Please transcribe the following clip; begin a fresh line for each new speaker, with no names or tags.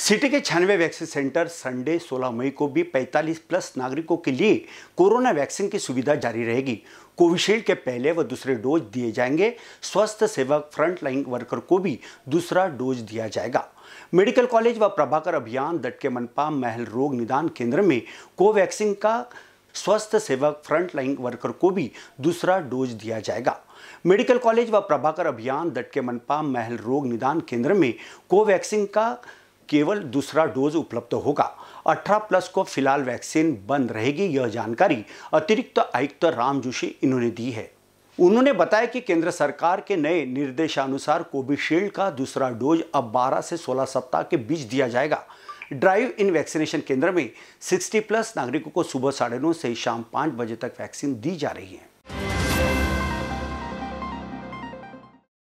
city के छियानवे vaccine centre Sunday 16 मई को भी 45 प्लस नागरिकों के लिए कोरोना वैक्सीन की सुविधा जारी रहेगी कोविशील्ड के पहले व दूसरे डोज दिए जाएंगे स्वास्थ्य सेवक फ्रंटलाइन वर्कर को भी दूसरा डोज दिया जाएगा मेडिकल कॉलेज व प्रभाकर अभियान दटके मनपा महल रोग निदान केंद्र में कोवैक्सीन का स्वास्थ्य सेवक फ्रंटलाइन वर्कर को भी दूसरा डोज दिया जाएगा मेडिकल कॉलेज व प्रभाकर अभियान दटके मनपा महल रोग निदान केंद्र में कोवैक्सीन का केवल दूसरा डोज उपलब्ध होगा 18 प्लस को फिलहाल वैक्सीन बंद रहेगी यह जानकारी अतिरिक्त तो आयुक्त तो राम जोशी इन्होंने दी है उन्होंने बताया कि केंद्र सरकार के नए निर्देशानुसार कोविशील्ड का दूसरा डोज अब 12 से 16 सप्ताह के बीच दिया जाएगा ड्राइव इन वैक्सीनेशन केंद्र में 60 प्लस नागरिकों को सुबह साढ़े नौ से शाम पाँच बजे तक वैक्सीन दी जा रही है